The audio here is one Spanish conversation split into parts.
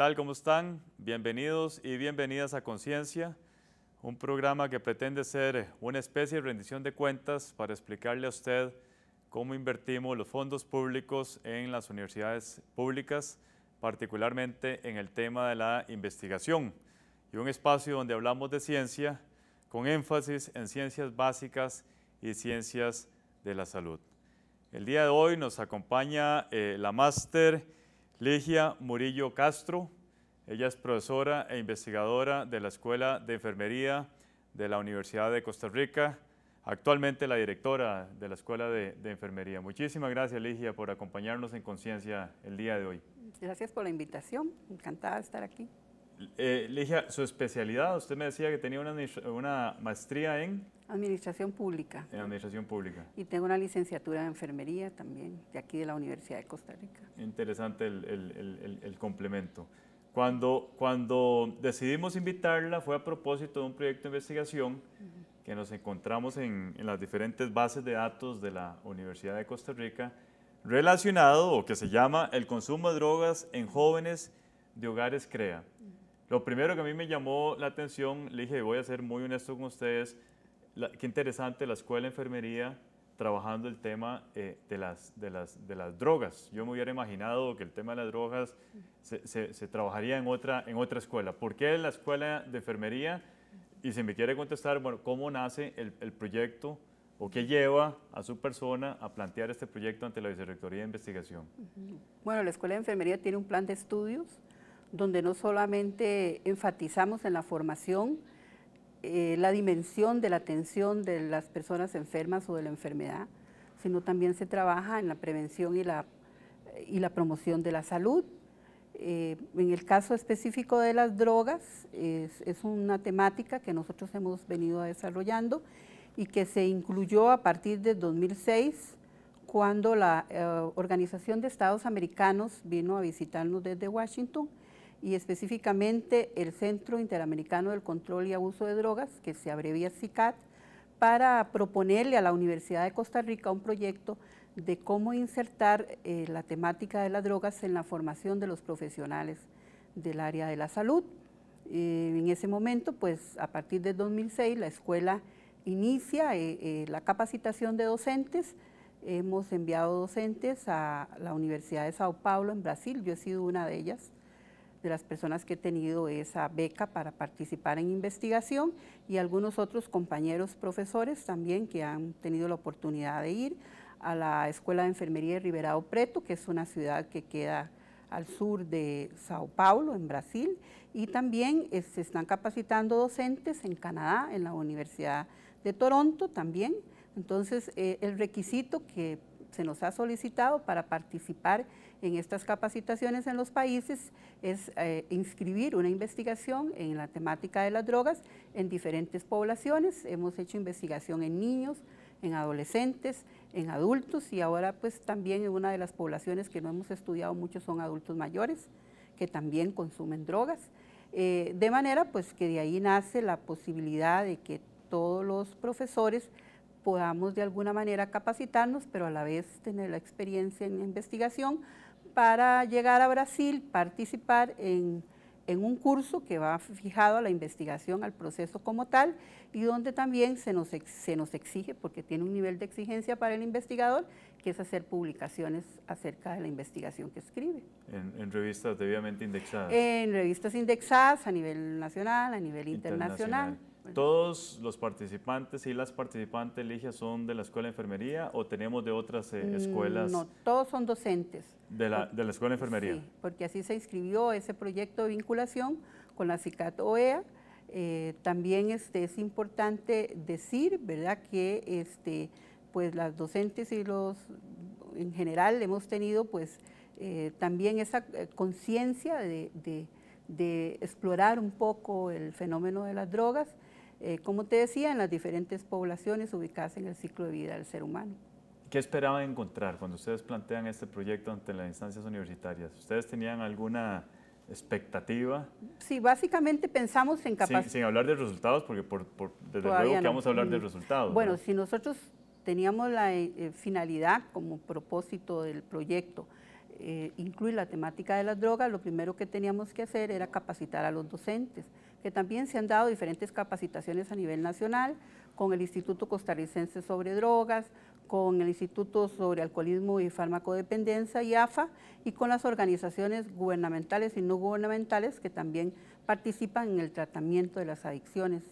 tal? ¿Cómo están? Bienvenidos y bienvenidas a Conciencia, un programa que pretende ser una especie de rendición de cuentas para explicarle a usted cómo invertimos los fondos públicos en las universidades públicas, particularmente en el tema de la investigación, y un espacio donde hablamos de ciencia con énfasis en ciencias básicas y ciencias de la salud. El día de hoy nos acompaña eh, la máster Ligia Murillo Castro. Ella es profesora e investigadora de la Escuela de Enfermería de la Universidad de Costa Rica, actualmente la directora de la Escuela de, Enfermería. Muchísimas gracias, Ligia, por acompañarnos en Conciencia el día de hoy. Gracias por la invitación, encantada de estar aquí. Eh, Ligia, su especialidad, usted me decía que tenía una, maestría en... Administración Pública. En Administración Pública. Y tengo una licenciatura en Enfermería también, de aquí de la Universidad de Costa Rica. Interesante el complemento. Cuando, cuando decidimos invitarla fue a propósito de un proyecto de investigación que nos encontramos en, las diferentes bases de datos de la Universidad de Costa Rica relacionado o que se llama el consumo de drogas en jóvenes de hogares CREA. Lo primero que a mí me llamó la atención, le dije, voy a ser muy honesto con ustedes, qué interesante la escuela de enfermería trabajando el tema eh, de, las, de, las, drogas. Yo me hubiera imaginado que el tema de las drogas se, trabajaría en otra, en otra escuela. ¿Por qué en la escuela de enfermería? Y si me quiere contestar, bueno, ¿cómo nace el, el proyecto o qué lleva a su persona a plantear este proyecto ante la Vicerrectoría de Investigación? Bueno, la Escuela de Enfermería tiene un plan de estudios donde no solamente enfatizamos en la formación, eh, la dimensión de la atención de las personas enfermas o de la enfermedad, sino también se trabaja en la prevención y la, promoción de la salud. Eh, en el caso específico de las drogas, es, una temática que nosotros hemos venido desarrollando y que se incluyó a partir de 2006 cuando la eh, Organización de Estados Americanos vino a visitarnos desde Washington y específicamente el Centro Interamericano del Control y Abuso de Drogas, que se abrevia CICAT, para proponerle a la Universidad de Costa Rica un proyecto de cómo insertar eh, la temática de las drogas en la formación de los profesionales del área de la salud. Eh, en ese momento, pues a partir de 2006, la escuela inicia eh, la capacitación de docentes. Hemos enviado docentes a la Universidad de Sao Paulo en Brasil, yo he sido una de ellas de las personas que he tenido esa beca para participar en investigación y algunos otros compañeros profesores también que han tenido la oportunidad de ir a la Escuela de Enfermería de Ribeirão Preto, que es una ciudad que queda al sur de Sao Paulo, en Brasil, y también eh, se están capacitando docentes en Canadá, en la Universidad de Toronto también. Entonces, eh, el requisito que se nos ha solicitado para participar en estas capacitaciones en los países es eh, inscribir una investigación en la temática de las drogas en diferentes poblaciones. Hemos hecho investigación en niños, en adolescentes, en adultos y ahora pues también en una de las poblaciones que no hemos estudiado mucho son adultos mayores que también consumen drogas. Eh, de manera pues que de ahí nace la posibilidad de que todos los profesores podamos de alguna manera capacitarnos, pero a la vez tener la experiencia en investigación para llegar a Brasil, participar en, un curso que va fijado a la investigación, al proceso como tal, y donde también se nos, se nos exige, porque tiene un nivel de exigencia para el investigador, que es hacer publicaciones acerca de la investigación que escribe. En, revistas debidamente indexadas. En revistas indexadas a nivel nacional, a nivel internacional. Todos los participantes y las participantes, Ligia, son de la Escuela de Enfermería o tenemos de otras eh, mm, escuelas? No, todos son docentes. De la, de la, Escuela de Enfermería. Sí, porque así se inscribió ese proyecto de vinculación con la CICAT OEA. Eh, también este, es importante decir, ¿verdad?, que este, pues las docentes y los en general hemos tenido pues eh, también esa conciencia de, de explorar un poco el fenómeno de las drogas eh, como te decía, en las diferentes poblaciones ubicadas en el ciclo de vida del ser humano. ¿Qué esperaban encontrar cuando ustedes plantean este proyecto ante las instancias universitarias? ¿Ustedes tenían alguna expectativa? Sí, básicamente pensamos en capacitar... Sin, hablar de resultados, porque desde luego vamos a hablar de resultados. Bueno, si nosotros teníamos la eh, finalidad como propósito del proyecto, eh, incluir la temática de las drogas, lo primero que teníamos que hacer era capacitar a los docentes que también se han dado diferentes capacitaciones a nivel nacional con el Instituto Costarricense sobre Drogas, con el Instituto sobre Alcoholismo y Farmacodependencia, IAFA, y con las organizaciones gubernamentales y no gubernamentales que también participan en el tratamiento de las adicciones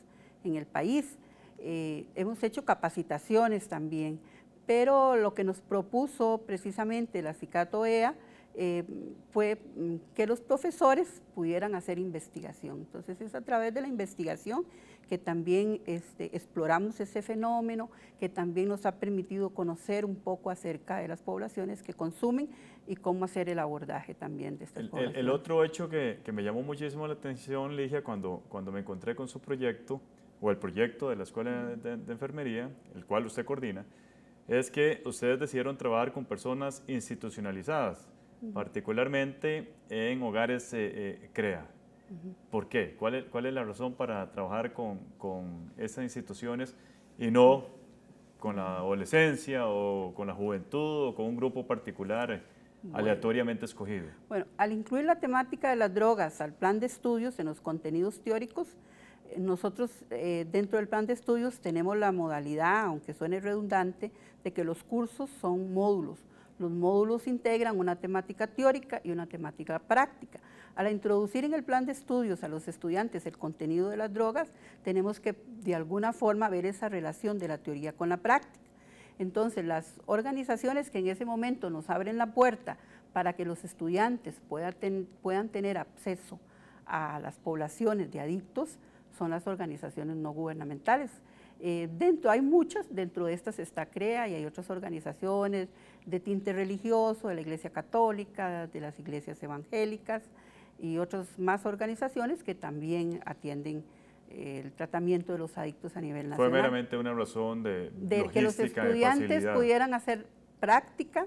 en el país. Eh, hemos hecho capacitaciones también, pero lo que nos propuso precisamente la CICATOEA eh, fue mm, que los profesores pudieran hacer investigación. Entonces es a través de la investigación que también este, exploramos ese fenómeno, que también nos ha permitido conocer un poco acerca de las poblaciones que consumen y cómo hacer el abordaje también de estas el, poblaciones. El, otro hecho que, me llamó muchísimo la atención, Ligia, cuando, cuando me encontré con su proyecto, o el proyecto de la Escuela de Enfermería, el cual usted coordina, es que ustedes decidieron trabajar con personas institucionalizadas particularmente en hogares se eh, eh, CREA. ¿Por qué? ¿Cuál es, la razón para trabajar con, esas instituciones y no con la adolescencia o con la juventud o con un grupo particular? aleatoriamente escogido. Bueno, al incluir la temática de las drogas al plan de estudios en los contenidos teóricos, eh, nosotros dentro del plan de estudios tenemos la modalidad, aunque suene redundante, de que los cursos son módulos. Los módulos integran una temática teórica y una temática práctica. Al introducir en el plan de estudios a los estudiantes el contenido de las drogas, tenemos que de alguna forma ver esa relación de la teoría con la práctica. Entonces, las organizaciones que en ese momento nos abren la puerta para que los estudiantes puedan, tener acceso a las poblaciones de adictos son las organizaciones no gubernamentales, eh, dentro hay muchas, dentro de estas está CREA y hay otras organizaciones de tinte religioso, de la Iglesia Católica, de las iglesias evangélicas y otras más organizaciones que también atienden eh, el tratamiento de los adictos a nivel nacional. Fue meramente una razón de, que los estudiantes pudieran hacer práctica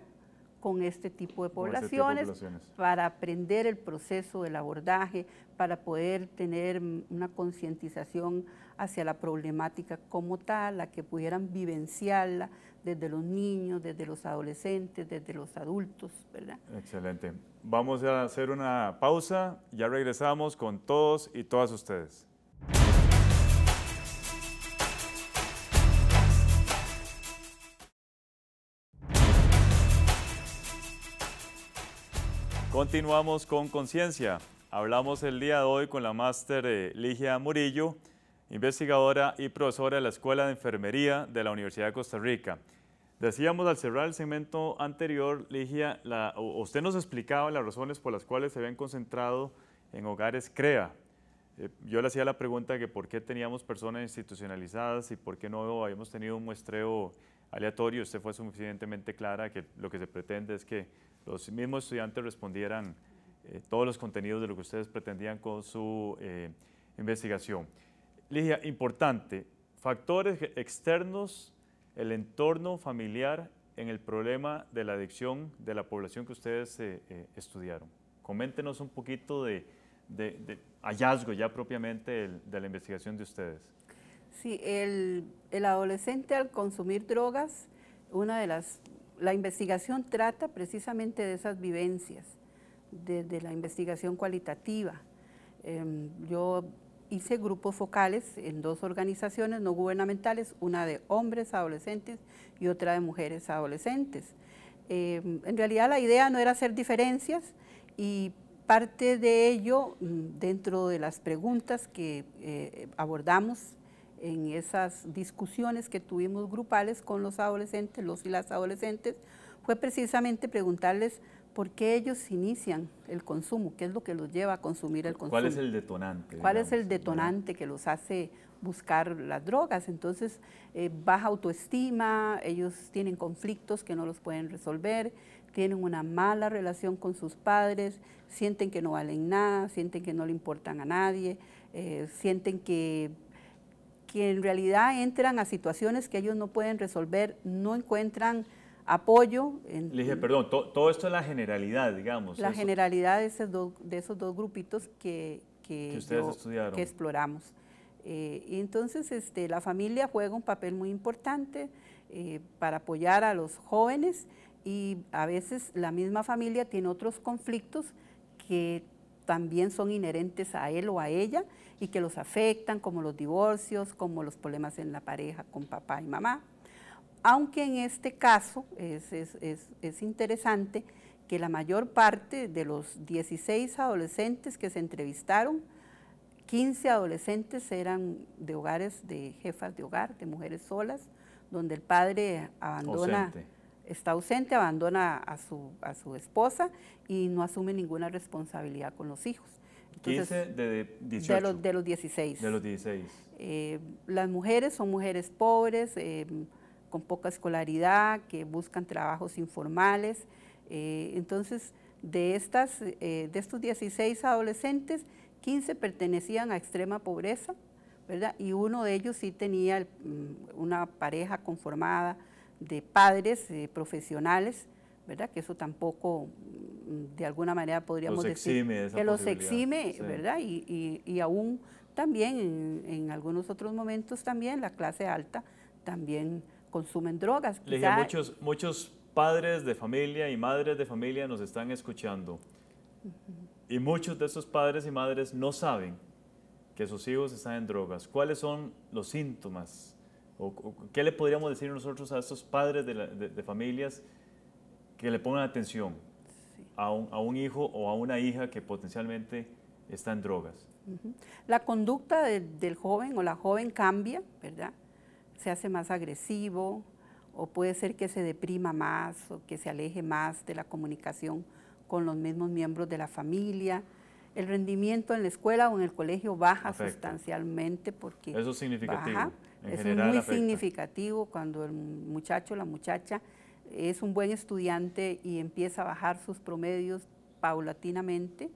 con este tipo de poblaciones, este tipo de poblaciones. para aprender el proceso del abordaje, para poder tener una concientización hacia la problemática como tal, a que pudieran vivenciarla desde los niños, desde los adolescentes, desde los adultos, ¿verdad? Excelente. Vamos a hacer una pausa, ya regresamos con todos y todas ustedes. Continuamos con conciencia. Hablamos el día de hoy con la máster eh, Ligia Murillo investigadora y profesora de la Escuela de Enfermería de la Universidad de Costa Rica. Decíamos al cerrar el segmento anterior, Ligia, usted nos explicaba las razones por las cuales se habían concentrado en hogares CREA. Eh, yo le hacía la pregunta de que por qué teníamos personas institucionalizadas y por qué no habíamos tenido un muestreo aleatorio. Usted fue suficientemente clara que lo que se pretende es que los mismos estudiantes respondieran eh, todos los contenidos de lo que ustedes pretendían con su eh, investigación. Ligia, importante, factores externos, el entorno familiar en el problema de la adicción de la población que ustedes eh, eh, estudiaron. Coméntenos un poquito de, hallazgo ya propiamente de, la investigación de ustedes. Sí, el, adolescente al consumir drogas, una de las, la investigación trata precisamente de esas vivencias, de, la investigación cualitativa. Em, yo hice grupos focales en dos organizaciones no gubernamentales, una de hombres adolescentes y otra de mujeres adolescentes. Em, en realidad la idea no era hacer diferencias y parte de ello, mm, dentro de las preguntas que eh, abordamos en esas discusiones que tuvimos grupales con los adolescentes, los y las adolescentes, fue precisamente preguntarles ¿Por qué ellos inician el consumo? ¿Qué es lo que los lleva a consumir el consumo? ¿Cuál es el detonante? ¿Cuál es el detonante que los hace buscar las drogas? Entonces, eh, baja autoestima, ellos tienen conflictos que no los pueden resolver, tienen una mala relación con sus padres, sienten que no valen nada, sienten que no le importan a nadie, eh, sienten que que en realidad entran a situaciones que ellos no pueden resolver, no encuentran apoyo. En, Le dije, perdón, todo esto es la generalidad, digamos. La generalidad de esos, dos, grupitos que, que, que exploramos. Eh, y entonces este, la familia juega un papel muy importante eh, para apoyar a los jóvenes y a veces la misma familia tiene otros conflictos que también son inherentes a él o a ella y que los afectan, como los divorcios, como los problemas en la pareja con papá y mamá aunque en este caso es, interesante que la mayor parte de los 16 adolescentes que se entrevistaron, 15 adolescentes eran de hogares de jefas de hogar, de mujeres solas, donde el padre abandona, está ausente, abandona a su, esposa y no asume ninguna responsabilidad con los hijos. Entonces, 15 de, los, 16. De los 16. Eh, las mujeres son mujeres pobres, eh, con poca escolaridad, que buscan trabajos informales. Eh, entonces, de, estas, eh, de estos 16 adolescentes, 15 pertenecían a extrema pobreza, ¿verdad? Y uno de ellos sí tenía mm, una pareja conformada de padres eh, profesionales, ¿verdad? Que eso tampoco, mm, de alguna manera, podríamos decir que los exime, ¿verdad? Y, y, y, aún también en, en algunos otros momentos también la clase alta también consumen drogas. muchos, padres de familia y madres de familia nos están escuchando. Y muchos de esos padres y madres no saben que sus hijos están en drogas. ¿Cuáles son los síntomas? ¿O, qué le podríamos decir nosotros a esos padres de, familias que le pongan atención a, un, hijo o a una hija que potencialmente está en drogas? La conducta del joven o la joven cambia, ¿verdad? se hace más agresivo o puede ser que se deprima más o que se aleje más de la comunicación con los mismos miembros de la familia. El rendimiento en la escuela o en el colegio baja sustancialmente porque... Eso es significativo. muy significativo cuando el muchacho, la muchacha, es un buen estudiante y empieza a bajar sus promedios paulatinamente.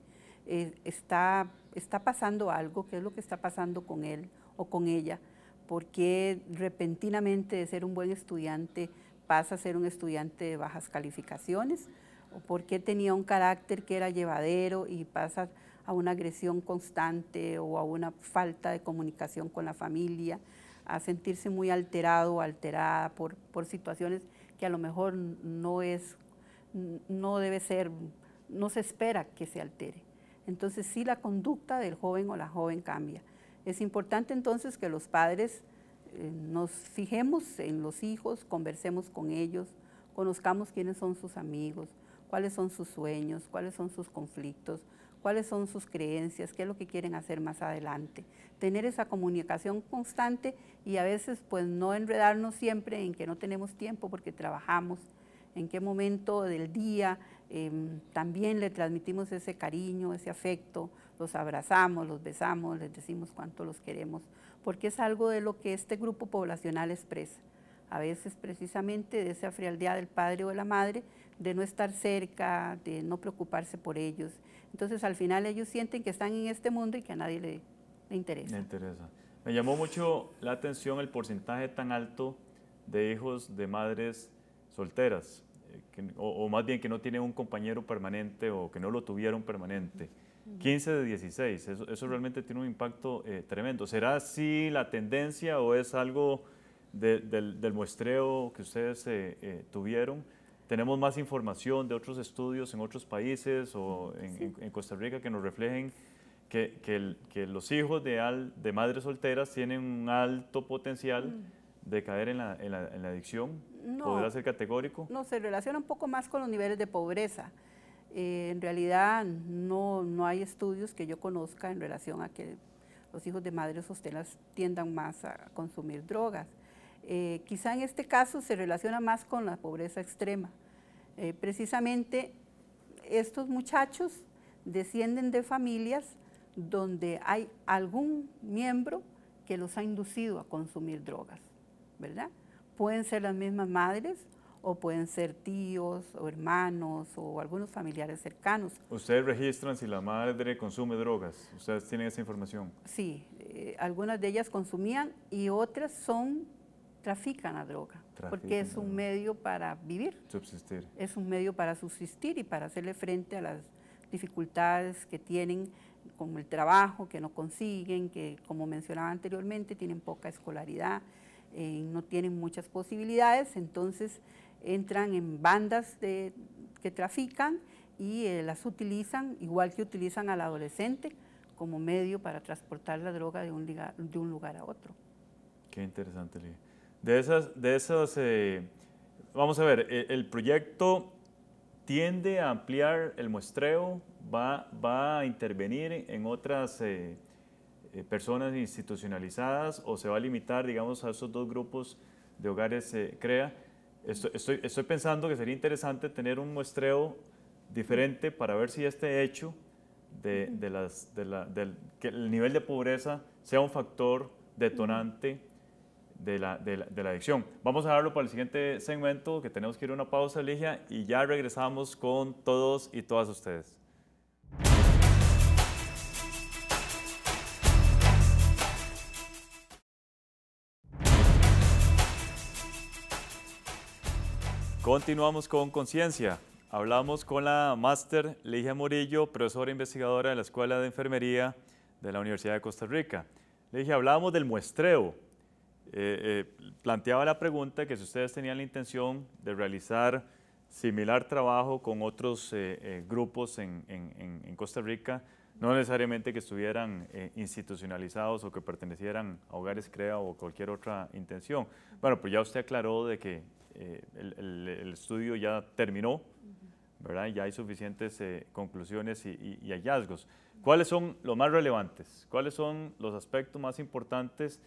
Eh, está, está pasando algo, ¿qué es lo que está pasando con él o con ella? ¿Por qué repentinamente de ser un buen estudiante pasa a ser un estudiante de bajas calificaciones? ¿O por qué tenía un carácter que era llevadero y pasa a una agresión constante o a una falta de comunicación con la familia, a sentirse muy alterado o alterada por, por situaciones que a lo mejor no es, no debe ser, no se espera que se altere. Entonces sí la conducta del joven o la joven cambia. Es importante entonces que los padres eh, nos fijemos en los hijos, conversemos con ellos, conozcamos quiénes son sus amigos, cuáles son sus sueños, cuáles son sus conflictos, cuáles son sus creencias, qué es lo que quieren hacer más adelante. Tener esa comunicación constante y a veces pues no enredarnos siempre en que no tenemos tiempo porque trabajamos, en qué momento del día em, también le transmitimos ese cariño, ese afecto, los abrazamos, los besamos, les decimos cuánto los queremos, porque es algo de lo que este grupo poblacional expresa. A veces precisamente de esa frialdad del padre o de la madre, de no estar cerca, de no preocuparse por ellos. Entonces al final ellos sienten que están en este mundo y que a nadie le, interesa. interesa. Me llamó mucho la atención el porcentaje tan alto de hijos de madres solteras o, más bien que no tiene un compañero permanente o que no lo tuvieron permanente. 15 de 16, eso, realmente tiene un impacto eh, tremendo. ¿Será así la tendencia o es algo del, muestreo que ustedes eh, eh, tuvieron? ¿Tenemos más información de otros estudios en otros países o en, Costa Rica que nos reflejen que, los hijos de, madres solteras tienen un alto potencial? Mm de caer en la, adicción? No, ser categórico? No, se relaciona un poco más con los niveles de pobreza. Eh, en realidad no, hay estudios que yo conozca en relación a que los hijos de madres hostelas tiendan más a consumir drogas. Eh, quizá en este caso se relaciona más con la pobreza extrema. Eh, precisamente estos muchachos descienden de familias donde hay algún miembro que los ha inducido a consumir drogas. ¿verdad? Pueden ser las mismas madres o pueden ser tíos o hermanos o algunos familiares cercanos. ¿Ustedes registran si la madre consume drogas? ¿Ustedes tienen esa información? Sí, eh, algunas de ellas consumían y otras son, trafican la droga, porque es un medio para vivir. Subsistir. Es un medio para subsistir y para hacerle frente a las dificultades que tienen con el trabajo, que no consiguen, que como mencionaba anteriormente, tienen poca escolaridad. Eh, no tienen muchas posibilidades, entonces entran en bandas de, que trafican y eh, las utilizan, igual que utilizan al adolescente, como medio para transportar la droga de un, de un lugar a otro. Qué interesante, De esas, de esas eh, vamos a ver, e, el, proyecto tiende a ampliar el muestreo, va, va a intervenir en otras... Eh, eh, personas institucionalizadas o se va a limitar, digamos, a esos dos grupos de hogares se CREA? Estoy, estoy, pensando que sería interesante tener un muestreo diferente para ver si este hecho de, las, que el nivel de pobreza sea un factor detonante de la, adicción. Vamos a hablarlo para el siguiente segmento, que tenemos que ir a una pausa, Ligia, y ya regresamos con todos y todas ustedes. Continuamos con Conciencia. Hablamos con la máster Ligia Morillo, profesora investigadora de la Escuela de Enfermería de la Universidad de Costa Rica. Ligia, hablábamos del muestreo. Eh, eh, planteaba la pregunta que si ustedes tenían la intención de realizar similar trabajo con otros eh, grupos en, en, Costa Rica, no necesariamente que estuvieran institucionalizados o que pertenecieran a hogares CREA o cualquier otra intención. Bueno, pues ya usted aclaró de que eh, el, estudio ya terminó, ¿verdad? Ya hay suficientes eh, conclusiones y, hallazgos. ¿Cuáles son los más relevantes? ¿Cuáles son los aspectos más importantes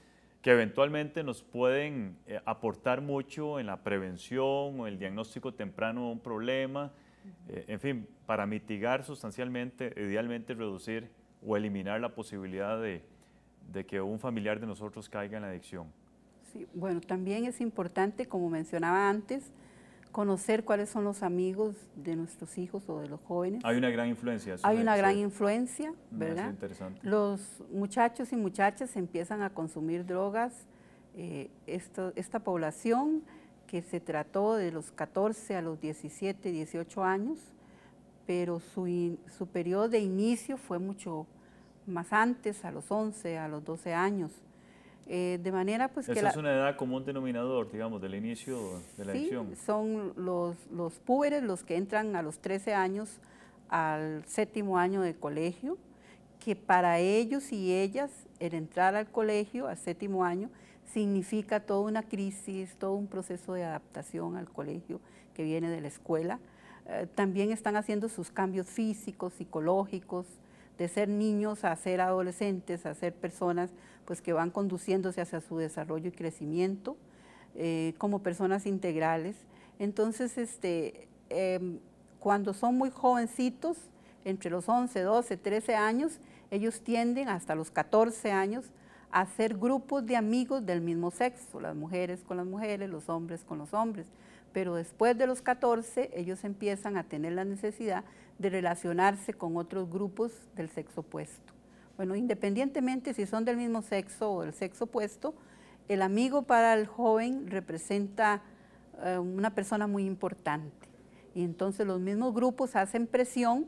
que eventualmente nos pueden eh, aportar mucho en la prevención o el diagnóstico temprano de un problema? en fin, para mitigar sustancialmente, idealmente reducir o eliminar la posibilidad de que un familiar de nosotros caiga en la adicción bueno, también es importante, como mencionaba antes, conocer cuáles son los amigos de nuestros hijos o de los jóvenes. Hay una gran influencia. Hay una gran influencia, ¿verdad? Los muchachos y muchachas empiezan a consumir drogas. Eh, esta población que se trató de los 14 a los 17, 18 años, pero su periodo de inicio fue mucho más antes, a los 11, a los 12 años. Eh, de manera pues Esa que... Esa es una edad común denominador, digamos, del inicio de la sí, son los, los púberes los que entran a los 13 años al séptimo año de colegio, que para ellos y ellas el entrar al colegio al séptimo año significa toda una crisis, todo un proceso de adaptación al colegio que viene de la escuela. Eh, también están haciendo sus cambios físicos, psicológicos, de ser niños a ser adolescentes, a ser personas pues, que van conduciéndose hacia su desarrollo y crecimiento eh, como personas integrales. Entonces, este, em, cuando son muy jovencitos, entre los 11, 12, 13 años, ellos tienden hasta los 14 años a ser grupos de amigos del mismo sexo, las mujeres con las mujeres, los hombres con los hombres, pero después de los 14 ellos empiezan a tener la necesidad de relacionarse con otros grupos del sexo opuesto. Bueno, independientemente si son del mismo sexo o del sexo opuesto, el amigo para el joven representa eh, una persona muy importante. Y entonces los mismos grupos hacen presión.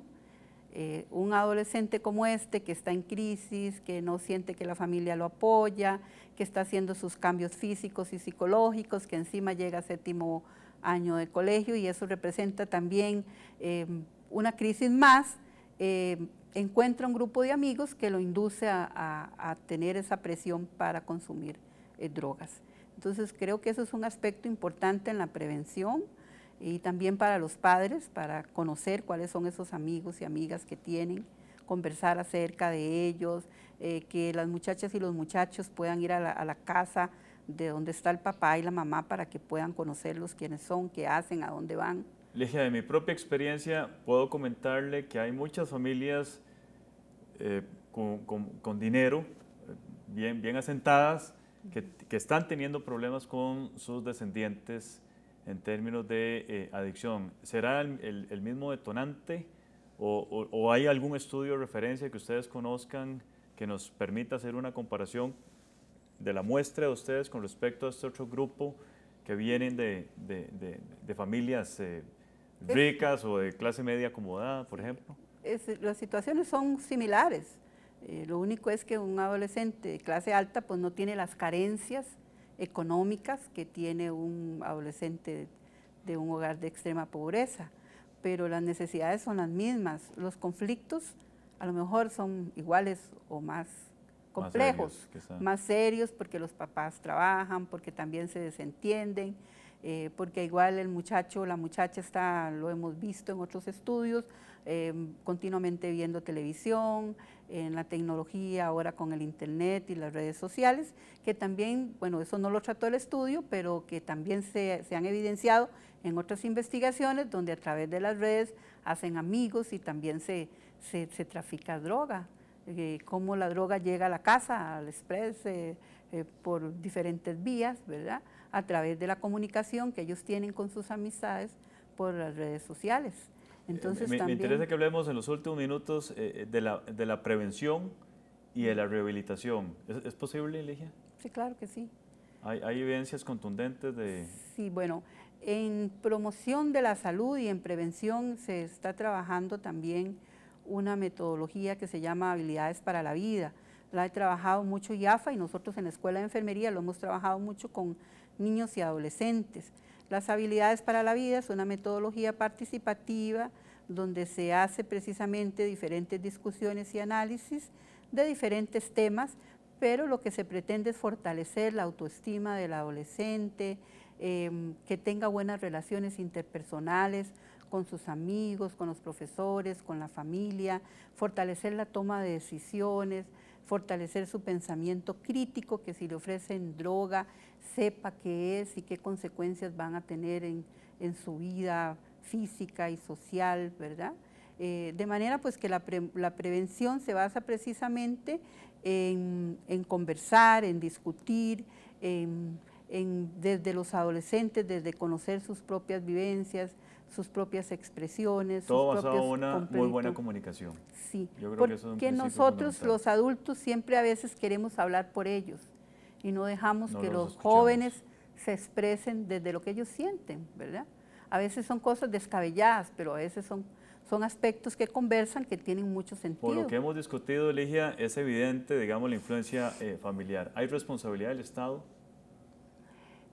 Eh, un adolescente como este que está en crisis, que no siente que la familia lo apoya, que está haciendo sus cambios físicos y psicológicos, que encima llega a séptimo año de colegio y eso representa también eh, una crisis más. Eh, encuentra un grupo de amigos que lo induce a, tener esa presión para consumir eh, drogas. Entonces creo que eso es un aspecto importante en la prevención y también para los padres, para conocer cuáles son esos amigos y amigas que tienen, conversar acerca de ellos, que las muchachas y los muchachos puedan ir a la, a la casa de dónde está el papá y la mamá para que puedan conocerlos, quiénes son, qué hacen, a dónde van. Ligia, de mi propia experiencia puedo comentarle que hay muchas familias eh, con, dinero, eh, bien, bien asentadas, que, están teniendo problemas con sus descendientes en términos de eh, adicción. ¿Será el, mismo detonante o, hay algún estudio o referencia que ustedes conozcan que nos permita hacer una comparación de la muestra de ustedes con respecto a este otro grupo que vienen de, familias eh, ricas o de clase media acomodada, por ejemplo? las situaciones son similares. Eh, lo único es que un adolescente de clase alta pues no tiene las carencias económicas que tiene un adolescente de, un hogar de extrema pobreza, pero las necesidades son las mismas, los conflictos a lo mejor son iguales o más complejos, más serios, porque los papás trabajan, porque también se desentienden, eh, porque igual el muchacho o la muchacha está, lo hemos visto en otros estudios, em, continuamente viendo televisión, en la tecnología, ahora con el internet y las redes sociales, que también, bueno, eso no lo trató el estudio, pero que también se, han evidenciado en otras investigaciones donde a través de las redes hacen amigos y también se, se trafica droga. Eh, cómo la droga llega a la casa, al express, eh, eh, por diferentes vías, ¿verdad? A través de la comunicación que ellos tienen con sus amistades por las redes sociales. Entonces, me, también, me interesa que hablemos en los últimos minutos de la, de, la, prevención y de la rehabilitación. ¿Es, posible, Ligia? Sí, claro que sí. ¿Hay, ¿Hay, evidencias contundentes de...? Sí, bueno, en promoción de la salud y en prevención se está trabajando también una metodología que se llama habilidades para la vida. La he trabajado mucho IAFA y nosotros en la Escuela de Enfermería lo hemos trabajado mucho con niños y adolescentes. Las habilidades para la vida es una metodología participativa donde se hace precisamente diferentes discusiones y análisis de diferentes temas, pero lo que se pretende es fortalecer la autoestima del adolescente, eh, que tenga buenas relaciones interpersonales, con sus amigos, con los profesores, con la familia, fortalecer la toma de decisiones, fortalecer su pensamiento crítico, que si le ofrecen droga, sepa qué es y qué consecuencias van a tener en, su vida física y social, ¿verdad? Eh, de manera pues que la, prevención se basa precisamente en, conversar, en discutir, desde los adolescentes, desde conocer sus propias vivencias, sus propias expresiones. Todo basado en una muy buena comunicación. Sí, Yo creo porque que, eso es nosotros los adultos siempre a veces queremos hablar por ellos y no dejamos que los, jóvenes se expresen desde lo que ellos sienten, ¿verdad? A veces son cosas descabelladas, pero a veces son, son aspectos que conversan que tienen mucho sentido. Por lo que hemos discutido, Ligia, es evidente, digamos, la influencia eh, familiar. ¿Hay responsabilidad del Estado?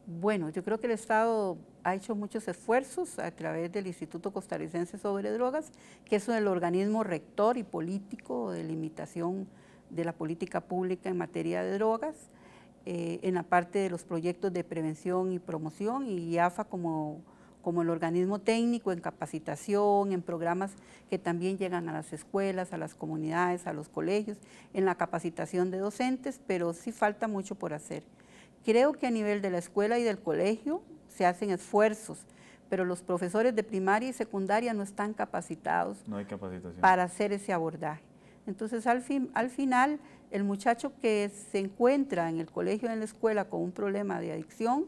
Bueno, yo creo que el Estado ha hecho muchos esfuerzos a través del Instituto Costarricense sobre Drogas, que es el organismo rector y político de limitación de la política pública en materia de drogas, eh, en la parte de los proyectos de prevención y promoción y AfA como, como el organismo técnico en capacitación, en programas que también llegan a las escuelas, a las comunidades, a los colegios, en la capacitación de docentes, pero sí falta mucho por hacer. Creo que a nivel de la escuela y del colegio se hacen esfuerzos, pero los profesores de primaria y secundaria no están capacitados para hacer ese abordaje. Entonces, al, fin, al final, el muchacho que se encuentra en el colegio o en la escuela con un problema de adicción,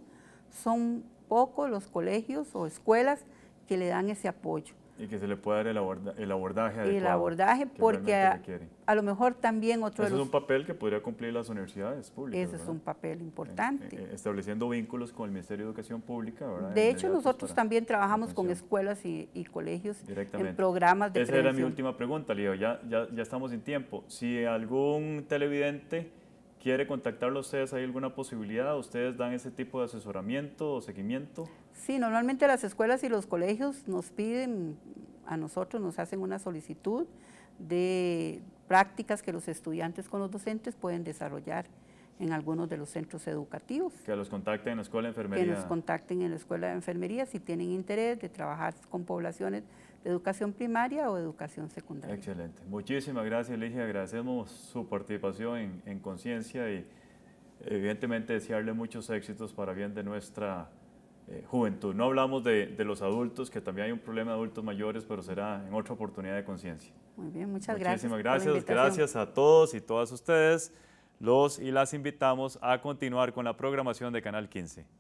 son pocos los colegios o escuelas que le dan ese apoyo. Y que se le pueda dar el, abordaje adecuado. El abordaje porque a, lo mejor también otro... Ese es un papel que podría cumplir las universidades públicas. Ese es un papel importante. estableciendo vínculos con el Ministerio de Educación Pública. ¿verdad? De hecho, pues, nosotros también trabajamos con escuelas y, colegios en programas de Esa era mi última pregunta, Leo. Ya, ya, ya estamos sin tiempo. Si algún televidente quiere contactarlo a ustedes, ¿hay alguna posibilidad? ¿Ustedes dan ese tipo de asesoramiento o seguimiento? Sí, normalmente las escuelas y los colegios nos piden, a nosotros nos hacen una solicitud de prácticas que los estudiantes con los docentes pueden desarrollar en algunos de los centros educativos. Que los contacten en la escuela de enfermería. Que los contacten en la escuela de enfermería si tienen interés de trabajar con poblaciones de educación primaria o educación secundaria. Excelente. Muchísimas gracias, Ligia. Agradecemos su participación en, en Conciencia y evidentemente desearle muchos éxitos para bien de nuestra eh, juventud. No hablamos de, los adultos, que también hay un problema de adultos mayores, pero será en otra oportunidad de conciencia. Muy bien, muchas gracias. Muchísimas gracias. Gracias a todos y todas ustedes. Los y las invitamos a continuar con la programación de Canal 15.